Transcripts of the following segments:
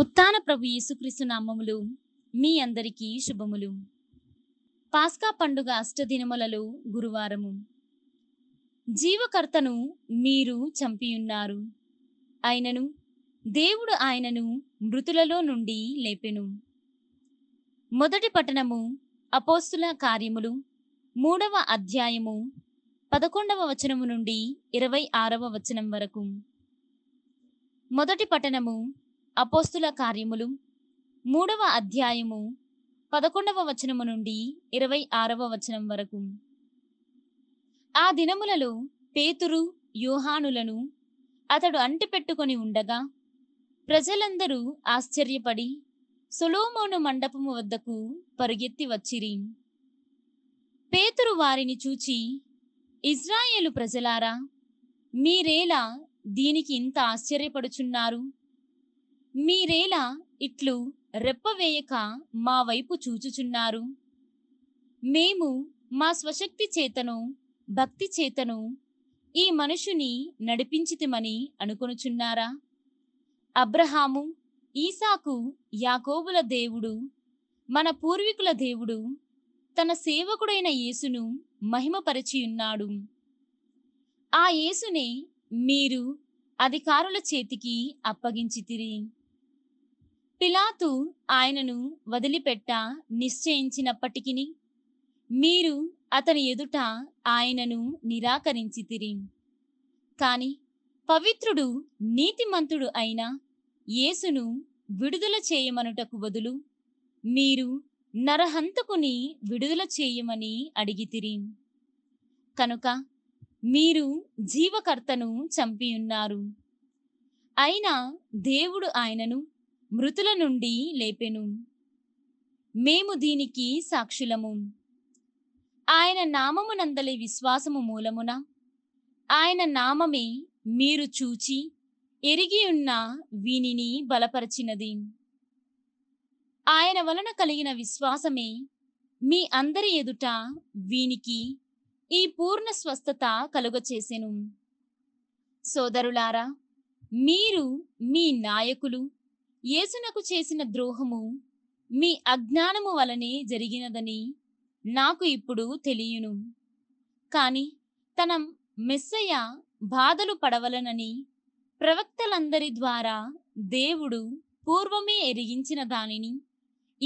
ఉత్థాన ప్రభు యేసుక్రీస్తు నామములు మీ అందరికీ శుభములు పాస్కా పండుగ అష్టదినములలో గురువారము జీవకర్తను మీరు చంపియున్నారు ఆయనను దేవుడు ఆయనను మృతులలో నుండి లేపెను మొదటి పట్టణము అపోస్తుల కార్యములు మూడవ అధ్యాయము పదకొండవ వచనము నుండి ఇరవై ఆరవ వచనం వరకు మొదటి పట్టణము అపోస్తుల కార్యములు మూడవ అధ్యాయము పదకొండవ వచనము నుండి ఇరవై ఆరవ వచనం వరకు ఆ దినములలో పేతురు యూహానులను అతడు అంటిపెట్టుకొని ఉండగా ప్రజలందరూ ఆశ్చర్యపడి సొలోమోను మండపము వద్దకు పరుగెత్తి వచ్చిరి పేతురు వారిని చూచి ఇజ్రాయేలు ప్రజలారా మీరేలా దీనికి ఇంత ఆశ్చర్యపడుచున్నారు మీరేలా ఇట్లు రెప్పవేయక మా వైపు చూచుచున్నారు మేము మా స్వశక్తి చేతను భక్తి చేతను ఈ మనుషుని నడిపించితిమని అనుకొనుచున్నారా అబ్రహాము ఈసాకు యాకోబుల దేవుడు మన పూర్వీకుల దేవుడు తన సేవకుడైన యేసును మహిమపరిచియున్నాడు ఆ యేసునే మీరు అధికారుల చేతికి అప్పగించితిరి పిలాతు ఆయనను వదిలిపెట్ట నిశ్చయించినప్పటికిని మీరు అతని ఎదుట ఆయనను నిరాకరించితిరి కాని పవిత్రుడు నీతిమంతుడు అయిన యేసును విడుదల చేయమనుటకు బదులు మీరు నరహంతకుని విడుదల చేయమని అడిగితిరి కనుక మీరు జీవకర్తను చంపియున్నారు అయినా దేవుడు ఆయనను మృతుల నుండి లేపెను మేము దీనికి సాక్షులము ఆయన నామమునందలి విశ్వాసము మూలమున ఆయన నామమే మీరు చూచి ఎరిగి ఉన్న వీనిని బలపరిచినది ఆయన వలన కలిగిన విశ్వాసమే మీ అందరి ఎదుట వీనికి ఈ పూర్ణ స్వస్థత కలుగచేసెను సోదరులారా మీరు మీ నాయకులు యేసునకు చేసిన ద్రోహము మీ అజ్ఞానము వలనే జరిగినదని నాకు ఇప్పుడు తెలియను కాని తన మెస్సయ్య బాధలు పడవలనని ప్రవక్తలందరి ద్వారా దేవుడు పూర్వమే ఎరిగించిన దానిని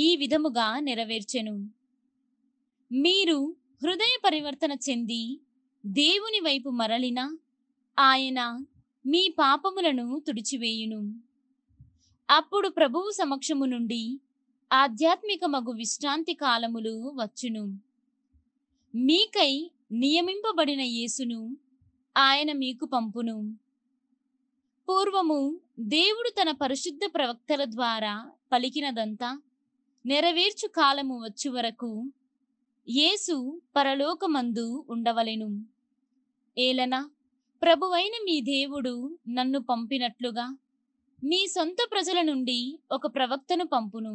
ఈ విధముగా నెరవేర్చెను మీరు హృదయ పరివర్తన చెంది దేవుని వైపు మరలిన ఆయన మీ పాపములను తుడిచివేయును అప్పుడు ప్రభువు సమక్షము నుండి ఆధ్యాత్మిక మగు విశ్రాంతి కాలములు వచ్చును మీకై నియమింపబడిన యేసును ఆయన మీకు పంపును పూర్వము దేవుడు తన పరిశుద్ధ ప్రవక్తల ద్వారా పలికినదంతా నెరవేర్చు కాలము వచ్చు వరకు యేసు పరలోకమందు ఉండవలెను ఏలన ప్రభువైన మీ దేవుడు నన్ను పంపినట్లుగా నీ సొంత ప్రజల నుండి ఒక ప్రవక్తను పంపును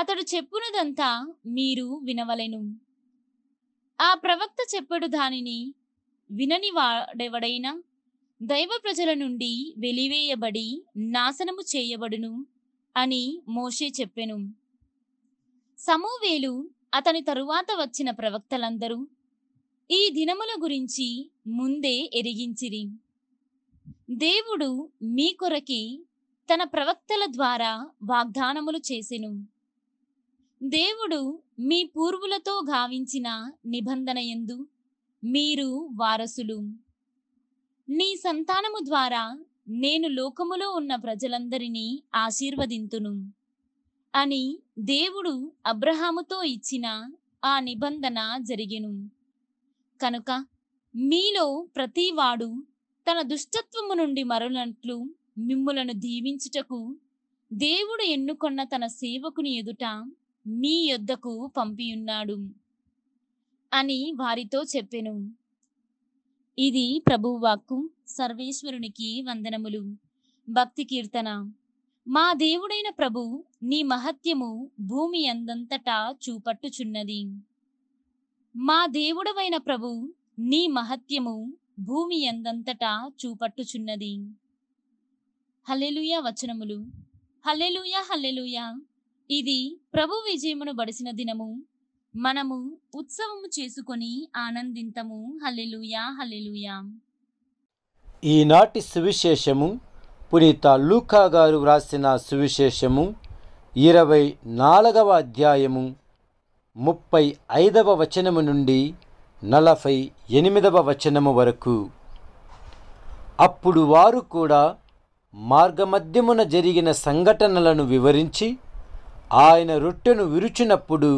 అతడు చెప్పునదంతా మీరు వినవలెను ఆ ప్రవక్త చెప్పడు దానిని వినని వాడెవడైనా దైవ ప్రజల నుండి వెలివేయబడి నాశనము చేయబడును అని మోషే చెప్పెను సమూవేలు అతని తరువాత వచ్చిన ప్రవక్తలందరూ ఈ దినముల గురించి ముందే ఎరిగించిరి దేవుడు మీ కొరకి తన ప్రవక్తల ద్వారా వాగ్దానములు చేసెను దేవుడు మీ పూర్వులతో గావించిన నిబంధన ఎందు మీరు వారసులు నీ సంతానము ద్వారా నేను లోకములో ఉన్న ప్రజలందరినీ ఆశీర్వదింతును అని దేవుడు అబ్రహాముతో ఇచ్చిన ఆ నిబంధన జరిగెను కనుక మీలో ప్రతివాడు తన దుష్టత్వము నుండి మరునట్లు మిమ్ములను దీవించుటకు దేవుడు ఎన్నుకొన్న తన సేవకుని ఎదుట మీ యొద్దకు పంపియున్నాడు అని వారితో చెప్పెను ఇది ప్రభువాక్కు సర్వేశ్వరునికి వందనములు భక్తి కీర్తన మా దేవుడైన ప్రభు నీ మహత్యము భూమి అందంతటా చూపట్టుచున్నది మా దేవుడవైన ప్రభు నీ మహత్యము భూమి ఎందంతటా చూపట్టుచున్నది హల్లెలుయా వచనములు హల్లెలుయా హల్లెలుయా ఇది ప్రభు విజయమును బడిసిన దినము మనము ఉత్సవము చేసుకొని ఆనందింతము హల్లెలుయా హల్లెలుయా ఈనాటి సువిశేషము పునీత లూకా గారు వ్రాసిన సువిశేషము ఇరవై నాలుగవ అధ్యాయము ముప్పై ఐదవ వచనము నుండి నలభై ఎనిమిదవ వచనము వరకు అప్పుడు వారు కూడా మార్గమధ్యమున జరిగిన సంఘటనలను వివరించి ఆయన రొట్టెను విరుచినప్పుడు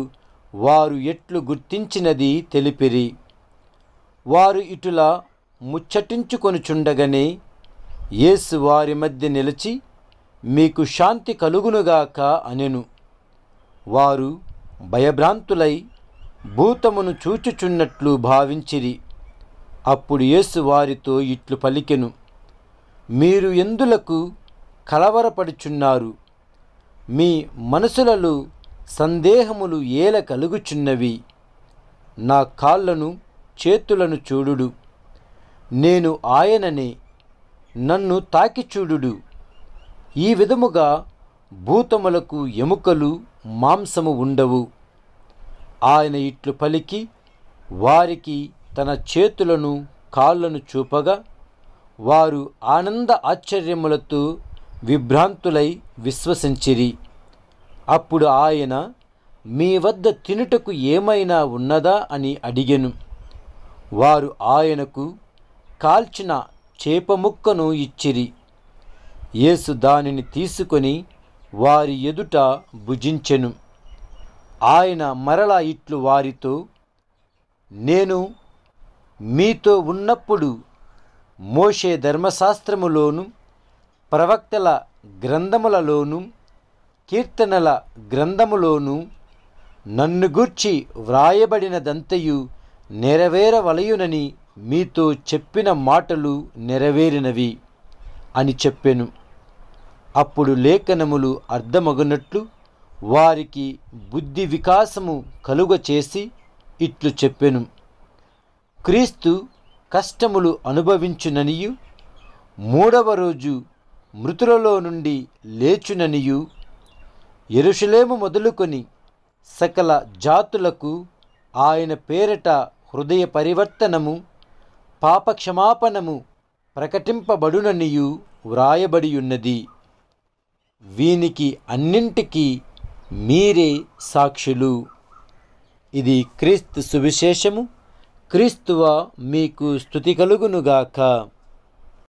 వారు ఎట్లు గుర్తించినది తెలిపిరి వారు ఇటులా చుండగనే యేసు వారి మధ్య నిలిచి మీకు శాంతి కలుగునుగాక అనెను వారు భయభ్రాంతులై భూతమును చూచుచున్నట్లు భావించిరి అప్పుడు యేసు వారితో ఇట్లు పలికెను మీరు ఎందులకు కలవరపడుచున్నారు మీ మనసులలో సందేహములు ఏల కలుగుచున్నవి నా కాళ్ళను చేతులను చూడుడు నేను ఆయననే నన్ను తాకిచూడు ఈ విధముగా భూతములకు ఎముకలు మాంసము ఉండవు ఆయన ఇట్లు పలికి వారికి తన చేతులను కాళ్ళను చూపగా వారు ఆనంద ఆశ్చర్యములతో విభ్రాంతులై విశ్వసించిరి అప్పుడు ఆయన మీ వద్ద తినుటకు ఏమైనా ఉన్నదా అని అడిగెను వారు ఆయనకు కాల్చిన చేప ముక్కను ఇచ్చిరి యేసు దానిని తీసుకొని వారి ఎదుట భుజించెను ఆయన మరలా ఇట్లు వారితో నేను మీతో ఉన్నప్పుడు మోషే ధర్మశాస్త్రములోను ప్రవక్తల గ్రంథములలోను కీర్తనల గ్రంథములోను నన్ను గూర్చి వ్రాయబడినదంతయు నెరవేరవలయునని మీతో చెప్పిన మాటలు నెరవేరినవి అని చెప్పెను అప్పుడు లేఖనములు అర్థమగునట్లు వారికి బుద్ధి వికాసము కలుగ చేసి ఇట్లు చెప్పెను క్రీస్తు కష్టములు అనుభవించుననియు మూడవ రోజు మృతులలో నుండి లేచుననియు ఎరుషులేము మొదలుకొని సకల జాతులకు ఆయన పేరట హృదయ పరివర్తనము పాపక్షమాపణము ప్రకటింపబడుననియు వ్రాయబడియున్నది వీనికి అన్నింటికీ మీరే సాక్షులు ఇది క్రీస్తు సువిశేషము క్రీస్తువ మీకు స్థుతి కలుగునుగాక